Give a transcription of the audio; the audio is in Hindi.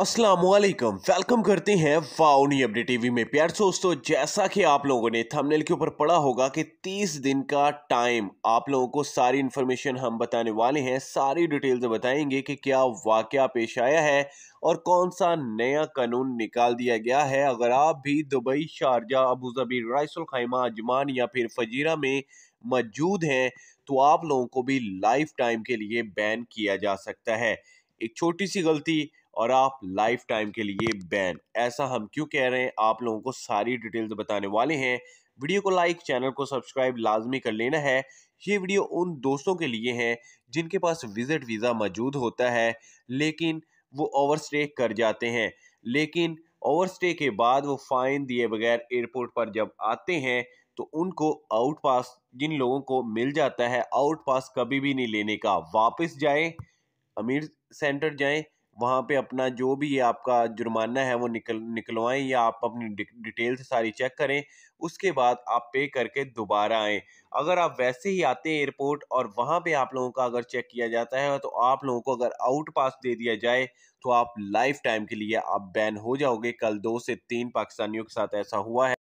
असलम वेलकम करते हैं फाउनी अपडेट टीवी में प्यार दोस्तों जैसा कि आप लोगों ने थंबनेल के ऊपर पढ़ा होगा कि 30 दिन का टाइम आप लोगों को सारी इन्फॉर्मेशन हम बताने वाले हैं सारी डिटेल्स बताएंगे कि क्या वाक़ पेश आया है और कौन सा नया कानून निकाल दिया गया है अगर आप भी Dubai Sharjah Abu Dhabi Ras al Khaimah Ajman या फिर फजीरा में मौजूद हैं तो आप लोगों को भी लाइफ टाइम के लिए बैन किया जा सकता है एक छोटी सी गलती और आप लाइफ टाइम के लिए बैन ऐसा हम क्यों कह रहे हैं आप लोगों को सारी डिटेल्स बताने वाले हैं वीडियो को लाइक चैनल को सब्सक्राइब लाजमी कर लेना है ये वीडियो उन दोस्तों के लिए है जिनके पास विज़िट वीज़ा मौजूद होता है लेकिन वो ओवरस्टे कर जाते हैं लेकिन ओवरस्टे के बाद वो फ़ाइन दिए बगैर एयरपोर्ट पर जब आते हैं तो उनको आउट पास जिन लोगों को मिल जाता है आउट पास कभी भी नहीं लेने का वापस जाएं अमीर सेंटर जाएं वहाँ पे अपना जो भी ये आपका जुर्माना है वो निकल निकलवाएं या आप अपनी डिटेल से सारी चेक करें उसके बाद आप पे करके दोबारा आएँ अगर आप वैसे ही आते हैं एयरपोर्ट और वहाँ पे आप लोगों का अगर चेक किया जाता है तो आप लोगों को अगर आउट पास दे दिया जाए तो आप लाइफ टाइम के लिए आप बैन हो जाओगे कल दो से तीन पाकिस्तानियों के साथ ऐसा हुआ है